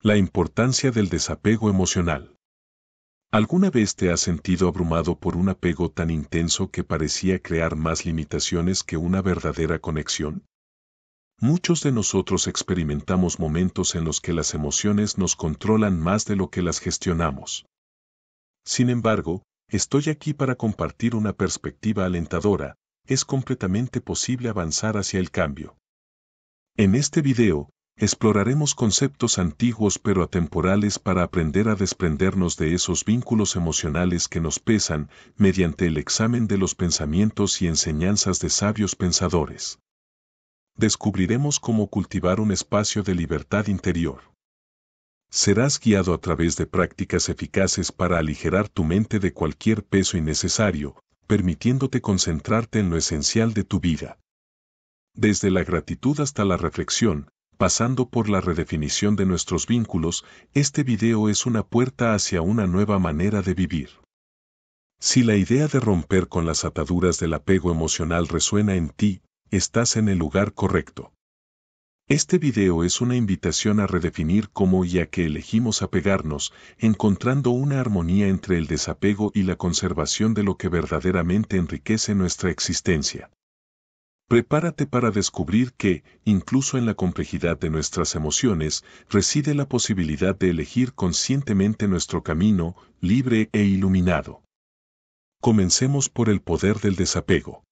La importancia del desapego emocional. ¿Alguna vez te has sentido abrumado por un apego tan intenso que parecía crear más limitaciones que una verdadera conexión? Muchos de nosotros experimentamos momentos en los que las emociones nos controlan más de lo que las gestionamos. Sin embargo, estoy aquí para compartir una perspectiva alentadora, es completamente posible avanzar hacia el cambio. En este video, exploraremos conceptos antiguos pero atemporales para aprender a desprendernos de esos vínculos emocionales que nos pesan mediante el examen de los pensamientos y enseñanzas de sabios pensadores. Descubriremos cómo cultivar un espacio de libertad interior. Serás guiado a través de prácticas eficaces para aligerar tu mente de cualquier peso innecesario, permitiéndote concentrarte en lo esencial de tu vida. Desde la gratitud hasta la reflexión, pasando por la redefinición de nuestros vínculos, este video es una puerta hacia una nueva manera de vivir. Si la idea de romper con las ataduras del apego emocional resuena en ti, estás en el lugar correcto. Este video es una invitación a redefinir cómo y a qué elegimos apegarnos, encontrando una armonía entre el desapego y la conservación de lo que verdaderamente enriquece nuestra existencia. Prepárate para descubrir que, incluso en la complejidad de nuestras emociones, reside la posibilidad de elegir conscientemente nuestro camino, libre e iluminado. Comencemos por el poder del desapego.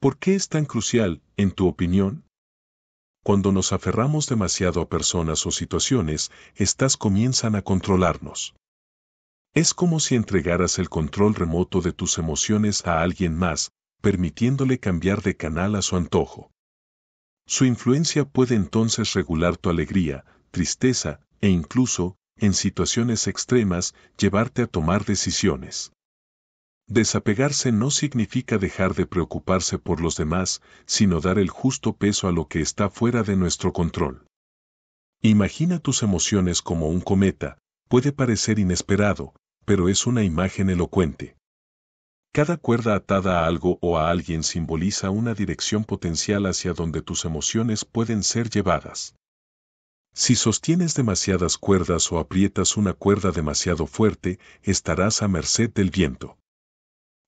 ¿Por qué es tan crucial, en tu opinión? Cuando nos aferramos demasiado a personas o situaciones, estas comienzan a controlarnos. Es como si entregaras el control remoto de tus emociones a alguien más, permitiéndole cambiar de canal a su antojo. Su influencia puede entonces regular tu alegría, tristeza e incluso, en situaciones extremas, llevarte a tomar decisiones. Desapegarse no significa dejar de preocuparse por los demás, sino dar el justo peso a lo que está fuera de nuestro control. Imagina tus emociones como un cometa, puede parecer inesperado, pero es una imagen elocuente. Cada cuerda atada a algo o a alguien simboliza una dirección potencial hacia donde tus emociones pueden ser llevadas. Si sostienes demasiadas cuerdas o aprietas una cuerda demasiado fuerte, estarás a merced del viento.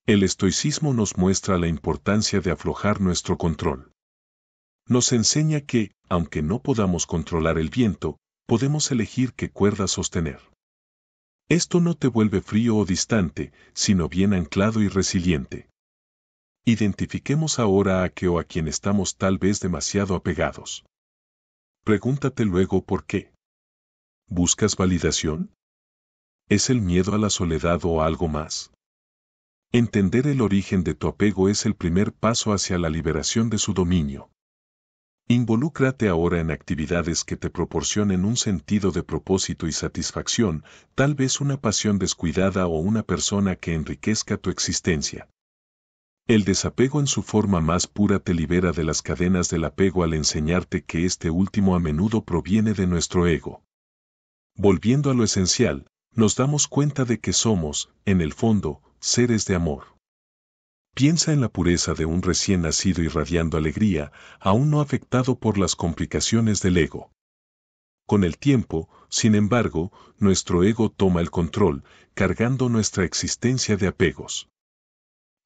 El estoicismo nos muestra la importancia de aflojar nuestro control. Nos enseña que, aunque no podamos controlar el viento, podemos elegir qué cuerda sostener. Esto no te vuelve frío o distante, sino bien anclado y resiliente. Identifiquemos ahora a qué o a quien estamos tal vez demasiado apegados. Pregúntate luego por qué. ¿Buscas validación? ¿Es el miedo a la soledad o algo más? Entender el origen de tu apego es el primer paso hacia la liberación de su dominio. Involúcrate ahora en actividades que te proporcionen un sentido de propósito y satisfacción, tal vez una pasión descuidada o una persona que enriquezca tu existencia. El desapego en su forma más pura te libera de las cadenas del apego al enseñarte que este último a menudo proviene de nuestro ego. Volviendo a lo esencial, nos damos cuenta de que somos, en el fondo, seres de amor. Piensa en la pureza de un recién nacido irradiando alegría, aún no afectado por las complicaciones del ego. Con el tiempo, sin embargo, nuestro ego toma el control, cargando nuestra existencia de apegos.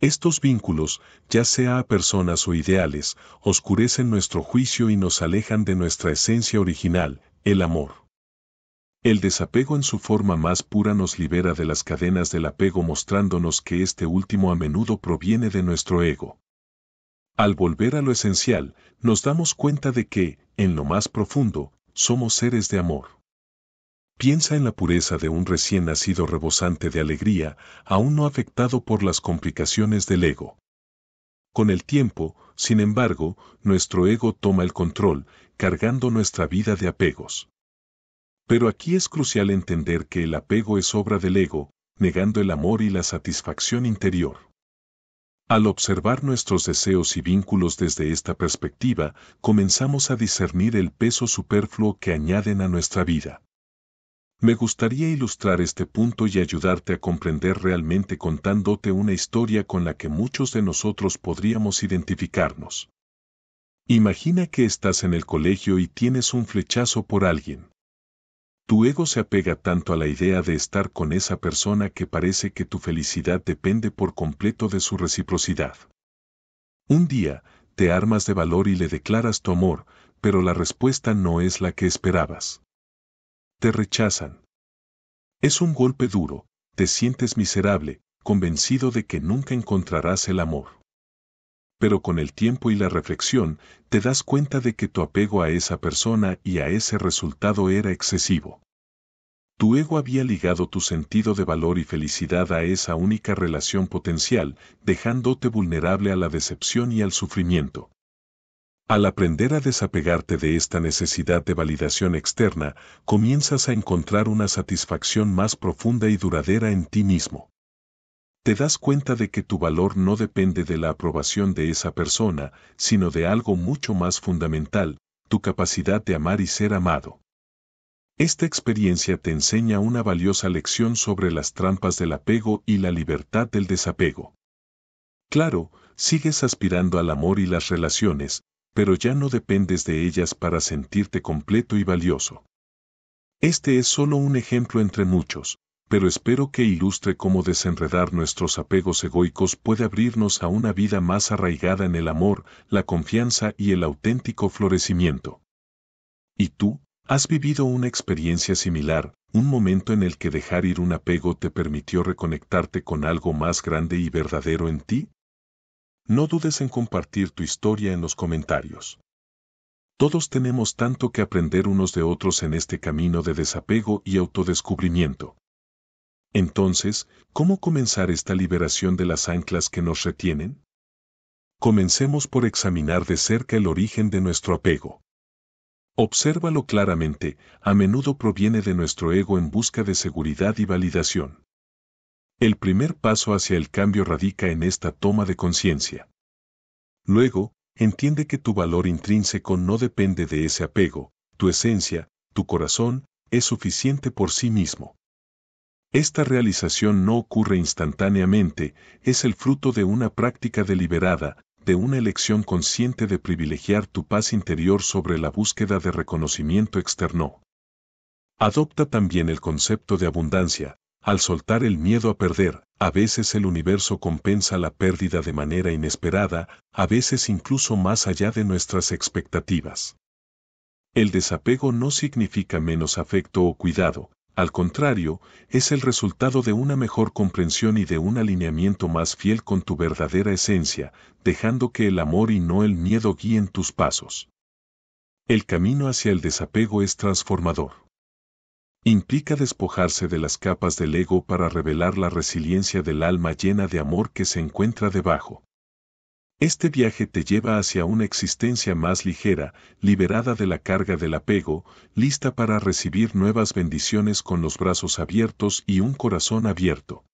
Estos vínculos, ya sea a personas o ideales, oscurecen nuestro juicio y nos alejan de nuestra esencia original, el amor. El desapego en su forma más pura nos libera de las cadenas del apego mostrándonos que este último a menudo proviene de nuestro ego. Al volver a lo esencial, nos damos cuenta de que, en lo más profundo, somos seres de amor. Piensa en la pureza de un recién nacido rebosante de alegría, aún no afectado por las complicaciones del ego. Con el tiempo, sin embargo, nuestro ego toma el control, cargando nuestra vida de apegos. Pero aquí es crucial entender que el apego es obra del ego, negando el amor y la satisfacción interior. Al observar nuestros deseos y vínculos desde esta perspectiva, comenzamos a discernir el peso superfluo que añaden a nuestra vida. Me gustaría ilustrar este punto y ayudarte a comprender realmente contándote una historia con la que muchos de nosotros podríamos identificarnos. Imagina que estás en el colegio y tienes un flechazo por alguien. Tu ego se apega tanto a la idea de estar con esa persona que parece que tu felicidad depende por completo de su reciprocidad. Un día, te armas de valor y le declaras tu amor, pero la respuesta no es la que esperabas. Te rechazan. Es un golpe duro, te sientes miserable, convencido de que nunca encontrarás el amor pero con el tiempo y la reflexión te das cuenta de que tu apego a esa persona y a ese resultado era excesivo. Tu ego había ligado tu sentido de valor y felicidad a esa única relación potencial, dejándote vulnerable a la decepción y al sufrimiento. Al aprender a desapegarte de esta necesidad de validación externa, comienzas a encontrar una satisfacción más profunda y duradera en ti mismo te das cuenta de que tu valor no depende de la aprobación de esa persona, sino de algo mucho más fundamental, tu capacidad de amar y ser amado. Esta experiencia te enseña una valiosa lección sobre las trampas del apego y la libertad del desapego. Claro, sigues aspirando al amor y las relaciones, pero ya no dependes de ellas para sentirte completo y valioso. Este es solo un ejemplo entre muchos, pero espero que ilustre cómo desenredar nuestros apegos egoicos puede abrirnos a una vida más arraigada en el amor, la confianza y el auténtico florecimiento. ¿Y tú? ¿Has vivido una experiencia similar, un momento en el que dejar ir un apego te permitió reconectarte con algo más grande y verdadero en ti? No dudes en compartir tu historia en los comentarios. Todos tenemos tanto que aprender unos de otros en este camino de desapego y autodescubrimiento. Entonces, ¿cómo comenzar esta liberación de las anclas que nos retienen? Comencemos por examinar de cerca el origen de nuestro apego. Obsérvalo claramente, a menudo proviene de nuestro ego en busca de seguridad y validación. El primer paso hacia el cambio radica en esta toma de conciencia. Luego, entiende que tu valor intrínseco no depende de ese apego, tu esencia, tu corazón, es suficiente por sí mismo. Esta realización no ocurre instantáneamente, es el fruto de una práctica deliberada, de una elección consciente de privilegiar tu paz interior sobre la búsqueda de reconocimiento externo. Adopta también el concepto de abundancia. Al soltar el miedo a perder, a veces el universo compensa la pérdida de manera inesperada, a veces incluso más allá de nuestras expectativas. El desapego no significa menos afecto o cuidado, al contrario, es el resultado de una mejor comprensión y de un alineamiento más fiel con tu verdadera esencia, dejando que el amor y no el miedo guíen tus pasos. El camino hacia el desapego es transformador. Implica despojarse de las capas del ego para revelar la resiliencia del alma llena de amor que se encuentra debajo. Este viaje te lleva hacia una existencia más ligera, liberada de la carga del apego, lista para recibir nuevas bendiciones con los brazos abiertos y un corazón abierto.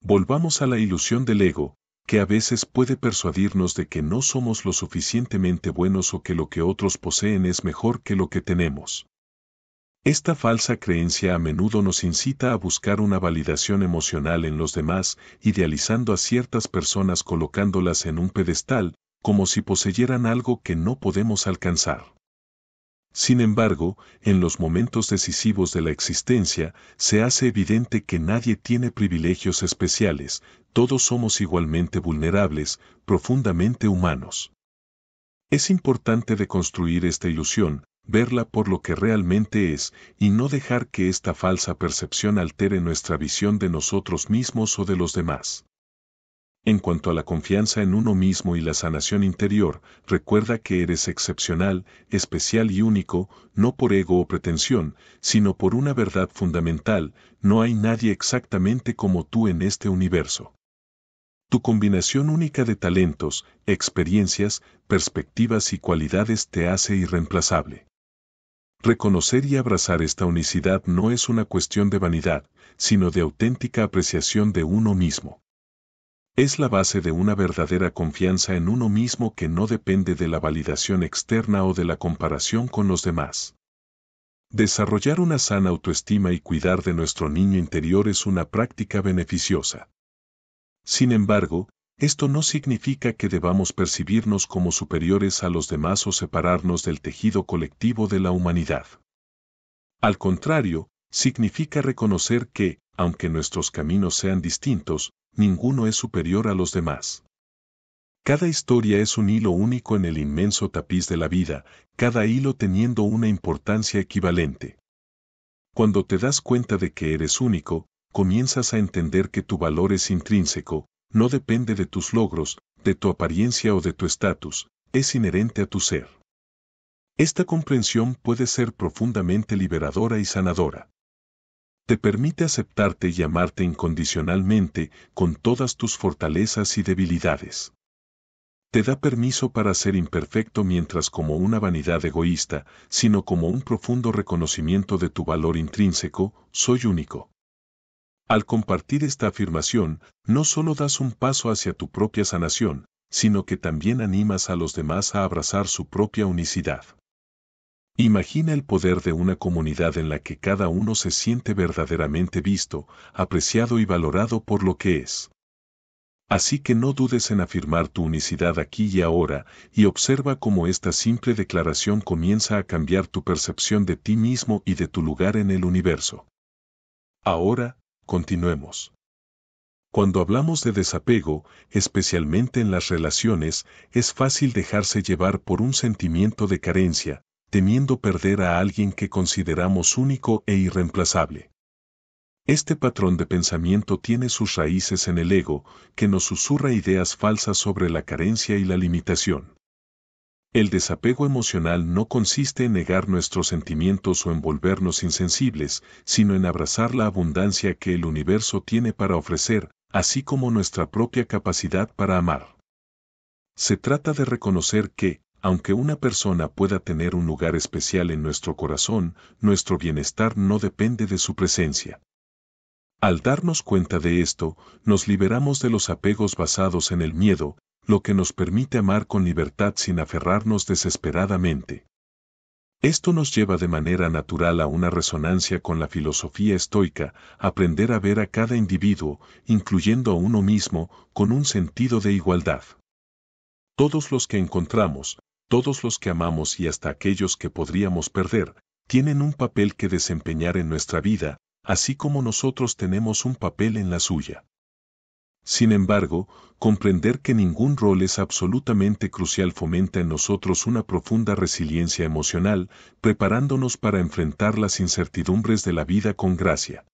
Volvamos a la ilusión del ego, que a veces puede persuadirnos de que no somos lo suficientemente buenos o que lo que otros poseen es mejor que lo que tenemos. Esta falsa creencia a menudo nos incita a buscar una validación emocional en los demás, idealizando a ciertas personas colocándolas en un pedestal, como si poseyeran algo que no podemos alcanzar. Sin embargo, en los momentos decisivos de la existencia, se hace evidente que nadie tiene privilegios especiales, todos somos igualmente vulnerables, profundamente humanos. Es importante deconstruir esta ilusión, verla por lo que realmente es y no dejar que esta falsa percepción altere nuestra visión de nosotros mismos o de los demás. En cuanto a la confianza en uno mismo y la sanación interior, recuerda que eres excepcional, especial y único, no por ego o pretensión, sino por una verdad fundamental, no hay nadie exactamente como tú en este universo. Tu combinación única de talentos, experiencias, perspectivas y cualidades te hace irreemplazable. Reconocer y abrazar esta unicidad no es una cuestión de vanidad, sino de auténtica apreciación de uno mismo. Es la base de una verdadera confianza en uno mismo que no depende de la validación externa o de la comparación con los demás. Desarrollar una sana autoestima y cuidar de nuestro niño interior es una práctica beneficiosa. Sin embargo, esto no significa que debamos percibirnos como superiores a los demás o separarnos del tejido colectivo de la humanidad. Al contrario, significa reconocer que, aunque nuestros caminos sean distintos, ninguno es superior a los demás. Cada historia es un hilo único en el inmenso tapiz de la vida, cada hilo teniendo una importancia equivalente. Cuando te das cuenta de que eres único, comienzas a entender que tu valor es intrínseco, no depende de tus logros, de tu apariencia o de tu estatus, es inherente a tu ser. Esta comprensión puede ser profundamente liberadora y sanadora. Te permite aceptarte y amarte incondicionalmente con todas tus fortalezas y debilidades. Te da permiso para ser imperfecto mientras como una vanidad egoísta, sino como un profundo reconocimiento de tu valor intrínseco, soy único. Al compartir esta afirmación, no solo das un paso hacia tu propia sanación, sino que también animas a los demás a abrazar su propia unicidad. Imagina el poder de una comunidad en la que cada uno se siente verdaderamente visto, apreciado y valorado por lo que es. Así que no dudes en afirmar tu unicidad aquí y ahora, y observa cómo esta simple declaración comienza a cambiar tu percepción de ti mismo y de tu lugar en el universo. Ahora, Continuemos. Cuando hablamos de desapego, especialmente en las relaciones, es fácil dejarse llevar por un sentimiento de carencia, temiendo perder a alguien que consideramos único e irreemplazable. Este patrón de pensamiento tiene sus raíces en el ego, que nos susurra ideas falsas sobre la carencia y la limitación. El desapego emocional no consiste en negar nuestros sentimientos o en volvernos insensibles, sino en abrazar la abundancia que el universo tiene para ofrecer, así como nuestra propia capacidad para amar. Se trata de reconocer que, aunque una persona pueda tener un lugar especial en nuestro corazón, nuestro bienestar no depende de su presencia. Al darnos cuenta de esto, nos liberamos de los apegos basados en el miedo, lo que nos permite amar con libertad sin aferrarnos desesperadamente. Esto nos lleva de manera natural a una resonancia con la filosofía estoica, aprender a ver a cada individuo, incluyendo a uno mismo, con un sentido de igualdad. Todos los que encontramos, todos los que amamos y hasta aquellos que podríamos perder, tienen un papel que desempeñar en nuestra vida, así como nosotros tenemos un papel en la suya. Sin embargo, comprender que ningún rol es absolutamente crucial fomenta en nosotros una profunda resiliencia emocional, preparándonos para enfrentar las incertidumbres de la vida con gracia.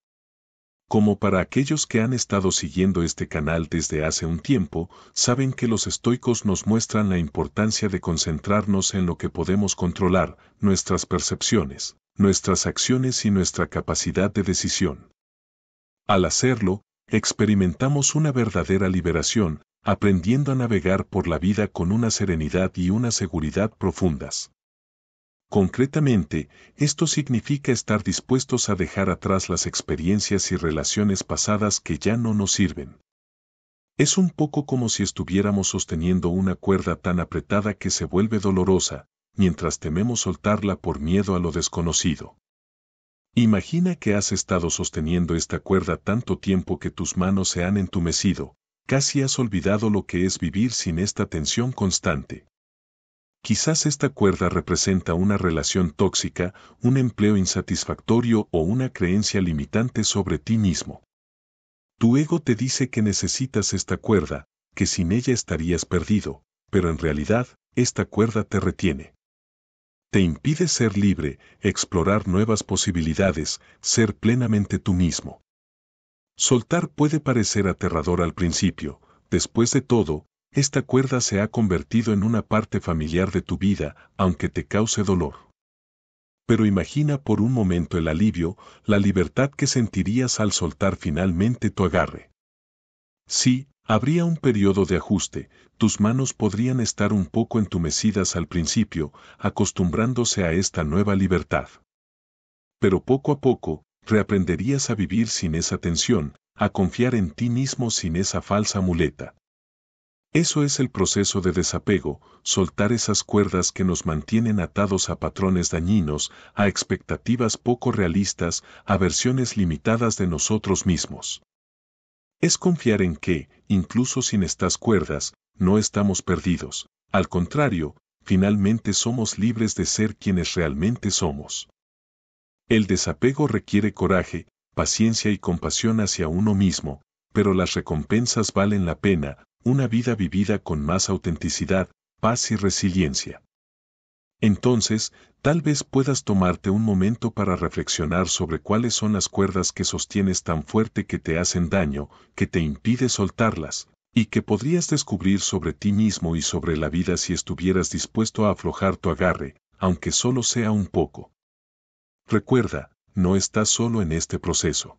Como para aquellos que han estado siguiendo este canal desde hace un tiempo, saben que los estoicos nos muestran la importancia de concentrarnos en lo que podemos controlar, nuestras percepciones, nuestras acciones y nuestra capacidad de decisión. Al hacerlo, experimentamos una verdadera liberación, aprendiendo a navegar por la vida con una serenidad y una seguridad profundas. Concretamente, esto significa estar dispuestos a dejar atrás las experiencias y relaciones pasadas que ya no nos sirven. Es un poco como si estuviéramos sosteniendo una cuerda tan apretada que se vuelve dolorosa, mientras tememos soltarla por miedo a lo desconocido. Imagina que has estado sosteniendo esta cuerda tanto tiempo que tus manos se han entumecido, casi has olvidado lo que es vivir sin esta tensión constante. Quizás esta cuerda representa una relación tóxica, un empleo insatisfactorio o una creencia limitante sobre ti mismo. Tu ego te dice que necesitas esta cuerda, que sin ella estarías perdido, pero en realidad, esta cuerda te retiene te impide ser libre, explorar nuevas posibilidades, ser plenamente tú mismo. Soltar puede parecer aterrador al principio, después de todo, esta cuerda se ha convertido en una parte familiar de tu vida, aunque te cause dolor. Pero imagina por un momento el alivio, la libertad que sentirías al soltar finalmente tu agarre. Sí, Habría un periodo de ajuste, tus manos podrían estar un poco entumecidas al principio, acostumbrándose a esta nueva libertad. Pero poco a poco, reaprenderías a vivir sin esa tensión, a confiar en ti mismo sin esa falsa muleta. Eso es el proceso de desapego, soltar esas cuerdas que nos mantienen atados a patrones dañinos, a expectativas poco realistas, a versiones limitadas de nosotros mismos es confiar en que, incluso sin estas cuerdas, no estamos perdidos, al contrario, finalmente somos libres de ser quienes realmente somos. El desapego requiere coraje, paciencia y compasión hacia uno mismo, pero las recompensas valen la pena, una vida vivida con más autenticidad, paz y resiliencia. Entonces, tal vez puedas tomarte un momento para reflexionar sobre cuáles son las cuerdas que sostienes tan fuerte que te hacen daño, que te impide soltarlas, y que podrías descubrir sobre ti mismo y sobre la vida si estuvieras dispuesto a aflojar tu agarre, aunque solo sea un poco. Recuerda, no estás solo en este proceso.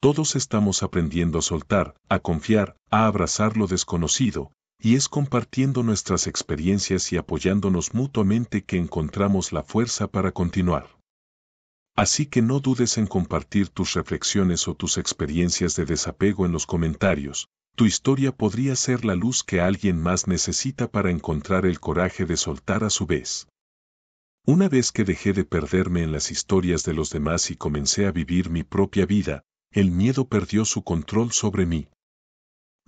Todos estamos aprendiendo a soltar, a confiar, a abrazar lo desconocido, y es compartiendo nuestras experiencias y apoyándonos mutuamente que encontramos la fuerza para continuar. Así que no dudes en compartir tus reflexiones o tus experiencias de desapego en los comentarios, tu historia podría ser la luz que alguien más necesita para encontrar el coraje de soltar a su vez. Una vez que dejé de perderme en las historias de los demás y comencé a vivir mi propia vida, el miedo perdió su control sobre mí.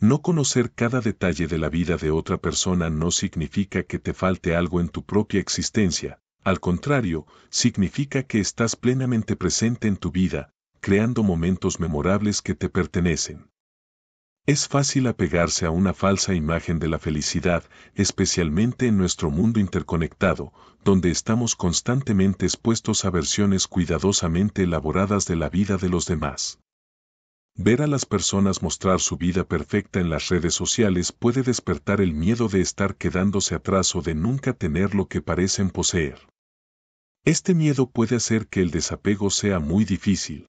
No conocer cada detalle de la vida de otra persona no significa que te falte algo en tu propia existencia, al contrario, significa que estás plenamente presente en tu vida, creando momentos memorables que te pertenecen. Es fácil apegarse a una falsa imagen de la felicidad, especialmente en nuestro mundo interconectado, donde estamos constantemente expuestos a versiones cuidadosamente elaboradas de la vida de los demás. Ver a las personas mostrar su vida perfecta en las redes sociales puede despertar el miedo de estar quedándose atrás o de nunca tener lo que parecen poseer. Este miedo puede hacer que el desapego sea muy difícil.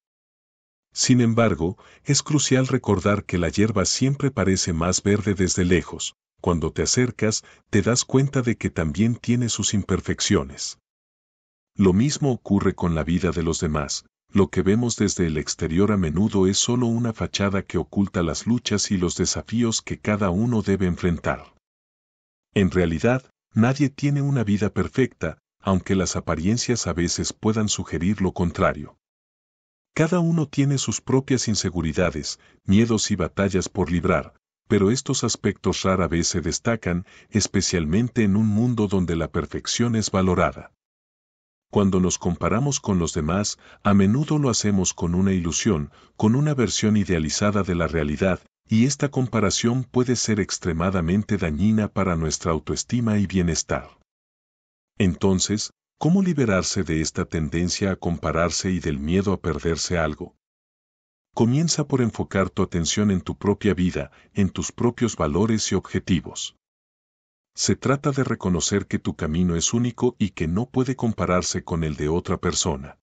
Sin embargo, es crucial recordar que la hierba siempre parece más verde desde lejos. Cuando te acercas, te das cuenta de que también tiene sus imperfecciones. Lo mismo ocurre con la vida de los demás, lo que vemos desde el exterior a menudo es solo una fachada que oculta las luchas y los desafíos que cada uno debe enfrentar. En realidad, nadie tiene una vida perfecta, aunque las apariencias a veces puedan sugerir lo contrario. Cada uno tiene sus propias inseguridades, miedos y batallas por librar, pero estos aspectos rara vez se destacan, especialmente en un mundo donde la perfección es valorada. Cuando nos comparamos con los demás, a menudo lo hacemos con una ilusión, con una versión idealizada de la realidad, y esta comparación puede ser extremadamente dañina para nuestra autoestima y bienestar. Entonces, ¿cómo liberarse de esta tendencia a compararse y del miedo a perderse algo? Comienza por enfocar tu atención en tu propia vida, en tus propios valores y objetivos. Se trata de reconocer que tu camino es único y que no puede compararse con el de otra persona.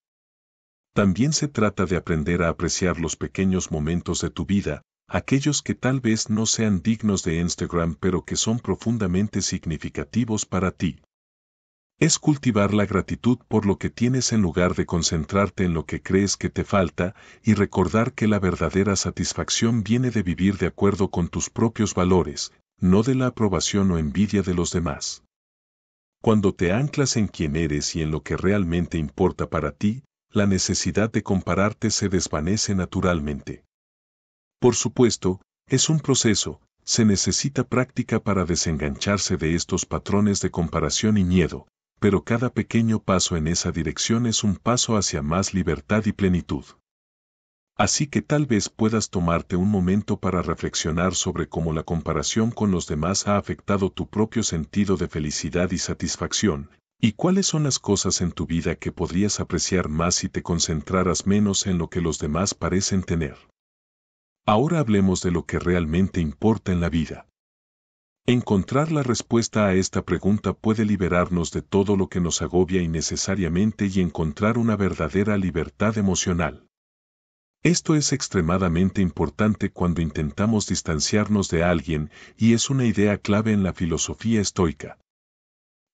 También se trata de aprender a apreciar los pequeños momentos de tu vida, aquellos que tal vez no sean dignos de Instagram pero que son profundamente significativos para ti. Es cultivar la gratitud por lo que tienes en lugar de concentrarte en lo que crees que te falta y recordar que la verdadera satisfacción viene de vivir de acuerdo con tus propios valores, no de la aprobación o envidia de los demás. Cuando te anclas en quién eres y en lo que realmente importa para ti, la necesidad de compararte se desvanece naturalmente. Por supuesto, es un proceso, se necesita práctica para desengancharse de estos patrones de comparación y miedo, pero cada pequeño paso en esa dirección es un paso hacia más libertad y plenitud. Así que tal vez puedas tomarte un momento para reflexionar sobre cómo la comparación con los demás ha afectado tu propio sentido de felicidad y satisfacción, y cuáles son las cosas en tu vida que podrías apreciar más si te concentraras menos en lo que los demás parecen tener. Ahora hablemos de lo que realmente importa en la vida. Encontrar la respuesta a esta pregunta puede liberarnos de todo lo que nos agobia innecesariamente y encontrar una verdadera libertad emocional. Esto es extremadamente importante cuando intentamos distanciarnos de alguien y es una idea clave en la filosofía estoica.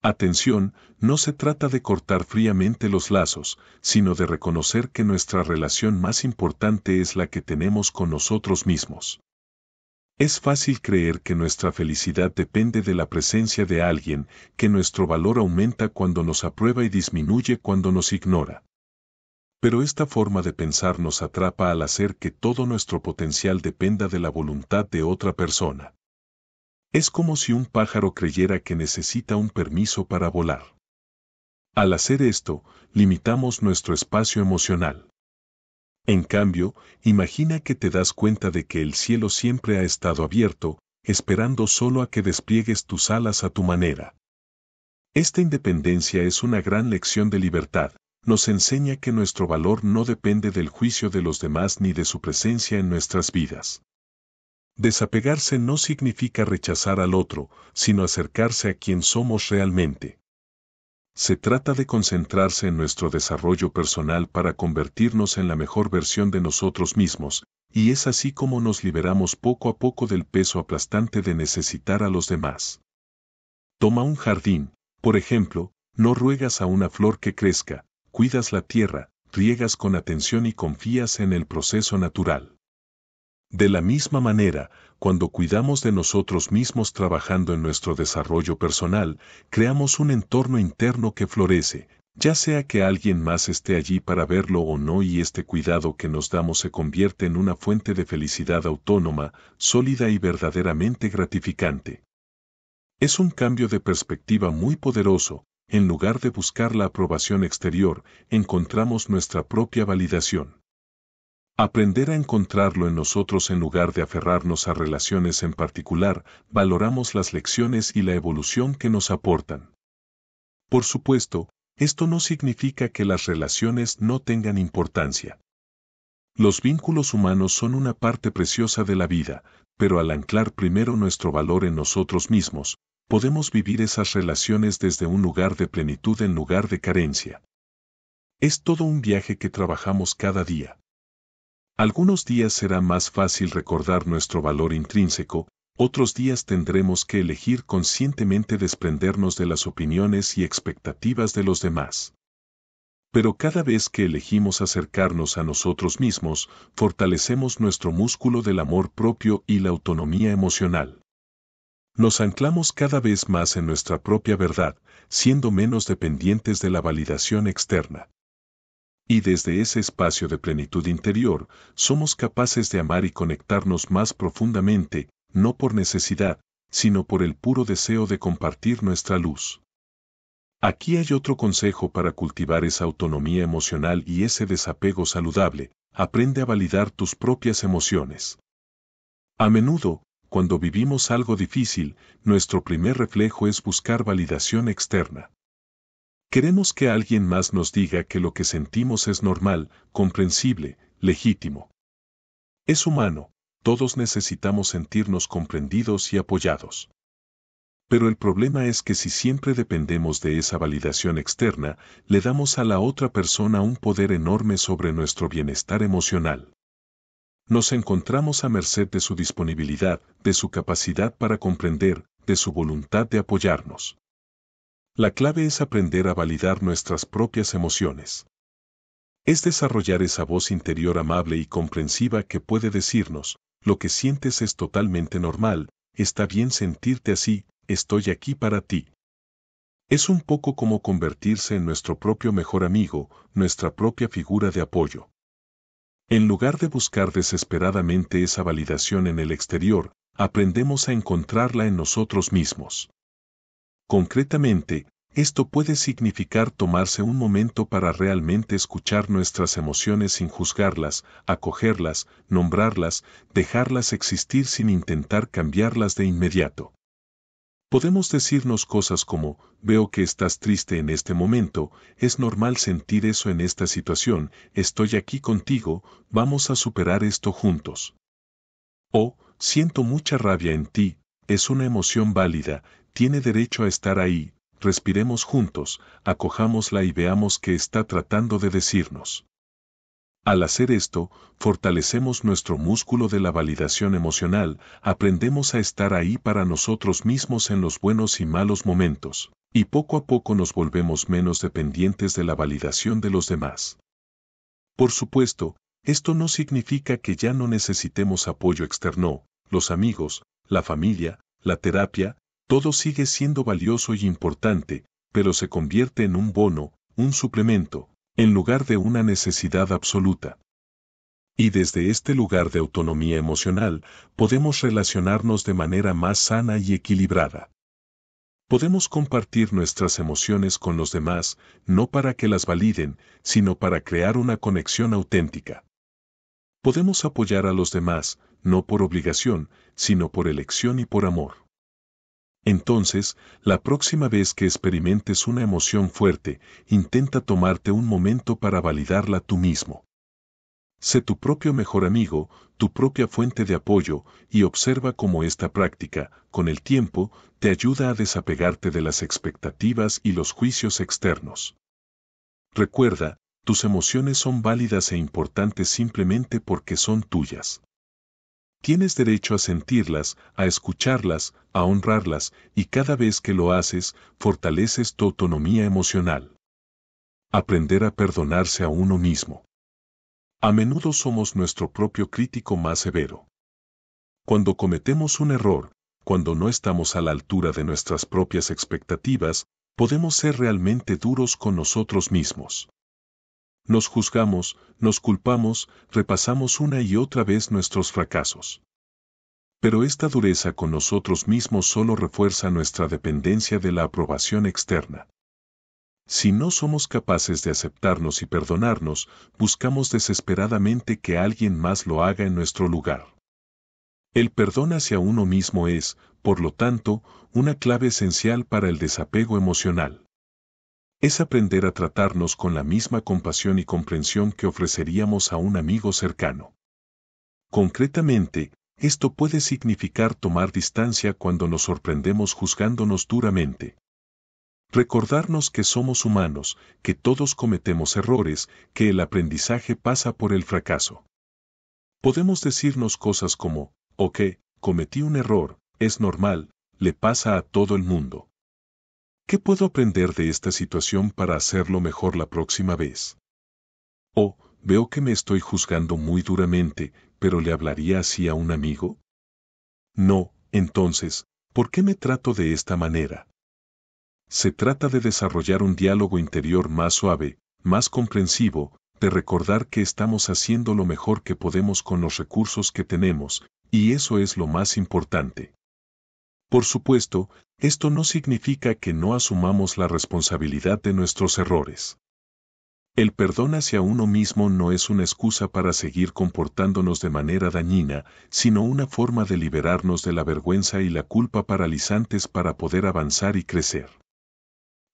Atención, no se trata de cortar fríamente los lazos, sino de reconocer que nuestra relación más importante es la que tenemos con nosotros mismos. Es fácil creer que nuestra felicidad depende de la presencia de alguien, que nuestro valor aumenta cuando nos aprueba y disminuye cuando nos ignora. Pero esta forma de pensar nos atrapa al hacer que todo nuestro potencial dependa de la voluntad de otra persona. Es como si un pájaro creyera que necesita un permiso para volar. Al hacer esto, limitamos nuestro espacio emocional. En cambio, imagina que te das cuenta de que el cielo siempre ha estado abierto, esperando solo a que despliegues tus alas a tu manera. Esta independencia es una gran lección de libertad, nos enseña que nuestro valor no depende del juicio de los demás ni de su presencia en nuestras vidas. Desapegarse no significa rechazar al otro, sino acercarse a quien somos realmente. Se trata de concentrarse en nuestro desarrollo personal para convertirnos en la mejor versión de nosotros mismos, y es así como nos liberamos poco a poco del peso aplastante de necesitar a los demás. Toma un jardín, por ejemplo, no ruegas a una flor que crezca, cuidas la tierra, riegas con atención y confías en el proceso natural. De la misma manera, cuando cuidamos de nosotros mismos trabajando en nuestro desarrollo personal, creamos un entorno interno que florece, ya sea que alguien más esté allí para verlo o no y este cuidado que nos damos se convierte en una fuente de felicidad autónoma, sólida y verdaderamente gratificante. Es un cambio de perspectiva muy poderoso, en lugar de buscar la aprobación exterior, encontramos nuestra propia validación. Aprender a encontrarlo en nosotros en lugar de aferrarnos a relaciones en particular, valoramos las lecciones y la evolución que nos aportan. Por supuesto, esto no significa que las relaciones no tengan importancia. Los vínculos humanos son una parte preciosa de la vida, pero al anclar primero nuestro valor en nosotros mismos, podemos vivir esas relaciones desde un lugar de plenitud en lugar de carencia. Es todo un viaje que trabajamos cada día. Algunos días será más fácil recordar nuestro valor intrínseco, otros días tendremos que elegir conscientemente desprendernos de las opiniones y expectativas de los demás. Pero cada vez que elegimos acercarnos a nosotros mismos, fortalecemos nuestro músculo del amor propio y la autonomía emocional nos anclamos cada vez más en nuestra propia verdad, siendo menos dependientes de la validación externa. Y desde ese espacio de plenitud interior, somos capaces de amar y conectarnos más profundamente, no por necesidad, sino por el puro deseo de compartir nuestra luz. Aquí hay otro consejo para cultivar esa autonomía emocional y ese desapego saludable, aprende a validar tus propias emociones. A menudo, cuando vivimos algo difícil, nuestro primer reflejo es buscar validación externa. Queremos que alguien más nos diga que lo que sentimos es normal, comprensible, legítimo. Es humano, todos necesitamos sentirnos comprendidos y apoyados. Pero el problema es que si siempre dependemos de esa validación externa, le damos a la otra persona un poder enorme sobre nuestro bienestar emocional nos encontramos a merced de su disponibilidad, de su capacidad para comprender, de su voluntad de apoyarnos. La clave es aprender a validar nuestras propias emociones. Es desarrollar esa voz interior amable y comprensiva que puede decirnos, lo que sientes es totalmente normal, está bien sentirte así, estoy aquí para ti. Es un poco como convertirse en nuestro propio mejor amigo, nuestra propia figura de apoyo. En lugar de buscar desesperadamente esa validación en el exterior, aprendemos a encontrarla en nosotros mismos. Concretamente, esto puede significar tomarse un momento para realmente escuchar nuestras emociones sin juzgarlas, acogerlas, nombrarlas, dejarlas existir sin intentar cambiarlas de inmediato. Podemos decirnos cosas como, veo que estás triste en este momento, es normal sentir eso en esta situación, estoy aquí contigo, vamos a superar esto juntos. O, siento mucha rabia en ti, es una emoción válida, tiene derecho a estar ahí, respiremos juntos, acojámosla y veamos qué está tratando de decirnos. Al hacer esto, fortalecemos nuestro músculo de la validación emocional, aprendemos a estar ahí para nosotros mismos en los buenos y malos momentos, y poco a poco nos volvemos menos dependientes de la validación de los demás. Por supuesto, esto no significa que ya no necesitemos apoyo externo, los amigos, la familia, la terapia, todo sigue siendo valioso y importante, pero se convierte en un bono, un suplemento, en lugar de una necesidad absoluta. Y desde este lugar de autonomía emocional podemos relacionarnos de manera más sana y equilibrada. Podemos compartir nuestras emociones con los demás, no para que las validen, sino para crear una conexión auténtica. Podemos apoyar a los demás, no por obligación, sino por elección y por amor. Entonces, la próxima vez que experimentes una emoción fuerte, intenta tomarte un momento para validarla tú mismo. Sé tu propio mejor amigo, tu propia fuente de apoyo, y observa cómo esta práctica, con el tiempo, te ayuda a desapegarte de las expectativas y los juicios externos. Recuerda, tus emociones son válidas e importantes simplemente porque son tuyas. Tienes derecho a sentirlas, a escucharlas, a honrarlas, y cada vez que lo haces, fortaleces tu autonomía emocional. Aprender a perdonarse a uno mismo. A menudo somos nuestro propio crítico más severo. Cuando cometemos un error, cuando no estamos a la altura de nuestras propias expectativas, podemos ser realmente duros con nosotros mismos. Nos juzgamos, nos culpamos, repasamos una y otra vez nuestros fracasos. Pero esta dureza con nosotros mismos solo refuerza nuestra dependencia de la aprobación externa. Si no somos capaces de aceptarnos y perdonarnos, buscamos desesperadamente que alguien más lo haga en nuestro lugar. El perdón hacia uno mismo es, por lo tanto, una clave esencial para el desapego emocional es aprender a tratarnos con la misma compasión y comprensión que ofreceríamos a un amigo cercano. Concretamente, esto puede significar tomar distancia cuando nos sorprendemos juzgándonos duramente. Recordarnos que somos humanos, que todos cometemos errores, que el aprendizaje pasa por el fracaso. Podemos decirnos cosas como, ok, cometí un error, es normal, le pasa a todo el mundo. ¿Qué puedo aprender de esta situación para hacerlo mejor la próxima vez? Oh, veo que me estoy juzgando muy duramente, pero ¿le hablaría así a un amigo? No, entonces, ¿por qué me trato de esta manera? Se trata de desarrollar un diálogo interior más suave, más comprensivo, de recordar que estamos haciendo lo mejor que podemos con los recursos que tenemos, y eso es lo más importante. Por supuesto, esto no significa que no asumamos la responsabilidad de nuestros errores. El perdón hacia uno mismo no es una excusa para seguir comportándonos de manera dañina, sino una forma de liberarnos de la vergüenza y la culpa paralizantes para poder avanzar y crecer.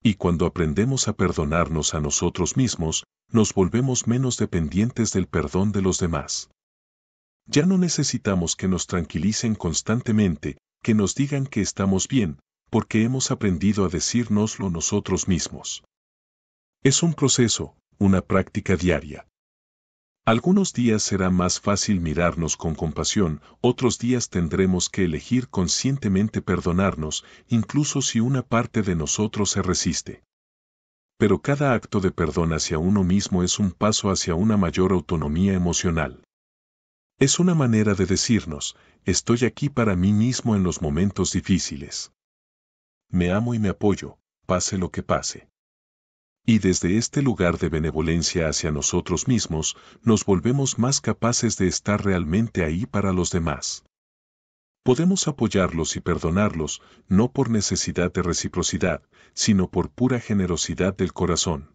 Y cuando aprendemos a perdonarnos a nosotros mismos, nos volvemos menos dependientes del perdón de los demás. Ya no necesitamos que nos tranquilicen constantemente, que nos digan que estamos bien, porque hemos aprendido a decírnoslo nosotros mismos. Es un proceso, una práctica diaria. Algunos días será más fácil mirarnos con compasión, otros días tendremos que elegir conscientemente perdonarnos, incluso si una parte de nosotros se resiste. Pero cada acto de perdón hacia uno mismo es un paso hacia una mayor autonomía emocional. Es una manera de decirnos, estoy aquí para mí mismo en los momentos difíciles. Me amo y me apoyo, pase lo que pase. Y desde este lugar de benevolencia hacia nosotros mismos, nos volvemos más capaces de estar realmente ahí para los demás. Podemos apoyarlos y perdonarlos, no por necesidad de reciprocidad, sino por pura generosidad del corazón.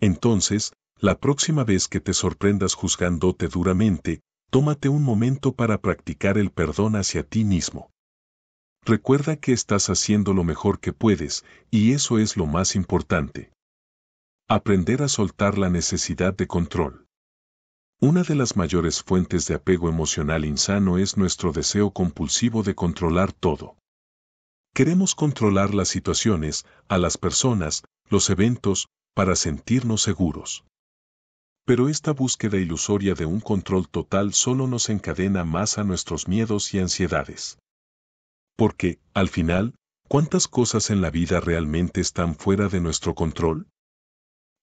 Entonces, la próxima vez que te sorprendas juzgándote duramente, tómate un momento para practicar el perdón hacia ti mismo. Recuerda que estás haciendo lo mejor que puedes y eso es lo más importante. Aprender a soltar la necesidad de control. Una de las mayores fuentes de apego emocional insano es nuestro deseo compulsivo de controlar todo. Queremos controlar las situaciones, a las personas, los eventos, para sentirnos seguros. Pero esta búsqueda ilusoria de un control total solo nos encadena más a nuestros miedos y ansiedades. Porque, al final, ¿cuántas cosas en la vida realmente están fuera de nuestro control?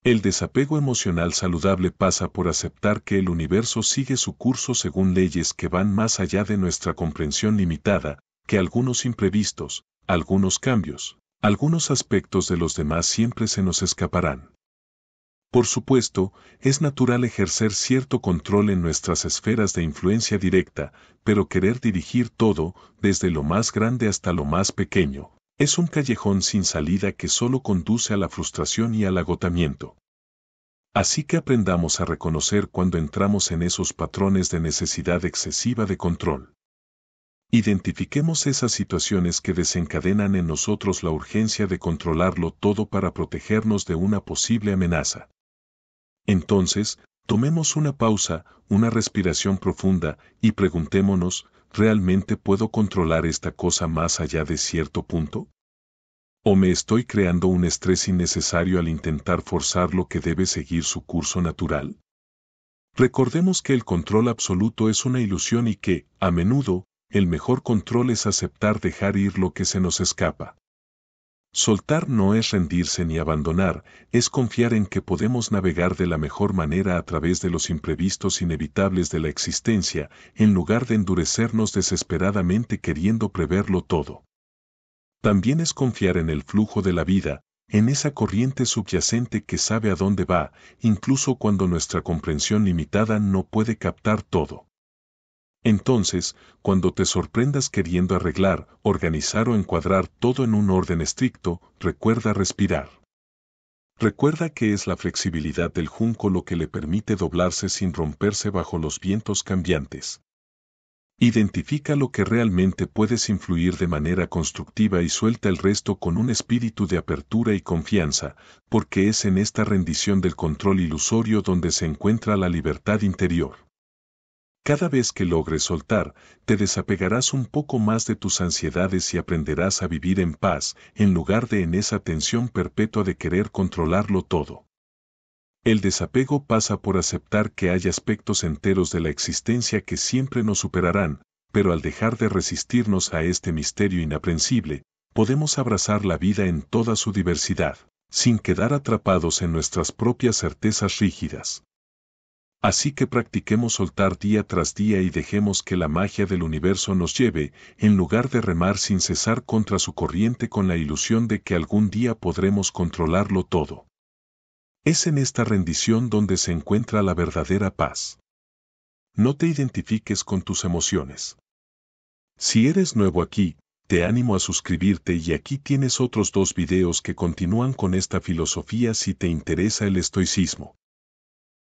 El desapego emocional saludable pasa por aceptar que el universo sigue su curso según leyes que van más allá de nuestra comprensión limitada, que algunos imprevistos, algunos cambios, algunos aspectos de los demás siempre se nos escaparán. Por supuesto, es natural ejercer cierto control en nuestras esferas de influencia directa, pero querer dirigir todo, desde lo más grande hasta lo más pequeño, es un callejón sin salida que solo conduce a la frustración y al agotamiento. Así que aprendamos a reconocer cuando entramos en esos patrones de necesidad excesiva de control. Identifiquemos esas situaciones que desencadenan en nosotros la urgencia de controlarlo todo para protegernos de una posible amenaza. Entonces, tomemos una pausa, una respiración profunda, y preguntémonos, ¿realmente puedo controlar esta cosa más allá de cierto punto? ¿O me estoy creando un estrés innecesario al intentar forzar lo que debe seguir su curso natural? Recordemos que el control absoluto es una ilusión y que, a menudo, el mejor control es aceptar dejar ir lo que se nos escapa. Soltar no es rendirse ni abandonar, es confiar en que podemos navegar de la mejor manera a través de los imprevistos inevitables de la existencia, en lugar de endurecernos desesperadamente queriendo preverlo todo. También es confiar en el flujo de la vida, en esa corriente subyacente que sabe a dónde va, incluso cuando nuestra comprensión limitada no puede captar todo. Entonces, cuando te sorprendas queriendo arreglar, organizar o encuadrar todo en un orden estricto, recuerda respirar. Recuerda que es la flexibilidad del junco lo que le permite doblarse sin romperse bajo los vientos cambiantes. Identifica lo que realmente puedes influir de manera constructiva y suelta el resto con un espíritu de apertura y confianza, porque es en esta rendición del control ilusorio donde se encuentra la libertad interior. Cada vez que logres soltar, te desapegarás un poco más de tus ansiedades y aprenderás a vivir en paz en lugar de en esa tensión perpetua de querer controlarlo todo. El desapego pasa por aceptar que hay aspectos enteros de la existencia que siempre nos superarán, pero al dejar de resistirnos a este misterio inaprensible, podemos abrazar la vida en toda su diversidad, sin quedar atrapados en nuestras propias certezas rígidas. Así que practiquemos soltar día tras día y dejemos que la magia del universo nos lleve, en lugar de remar sin cesar contra su corriente con la ilusión de que algún día podremos controlarlo todo. Es en esta rendición donde se encuentra la verdadera paz. No te identifiques con tus emociones. Si eres nuevo aquí, te animo a suscribirte y aquí tienes otros dos videos que continúan con esta filosofía si te interesa el estoicismo.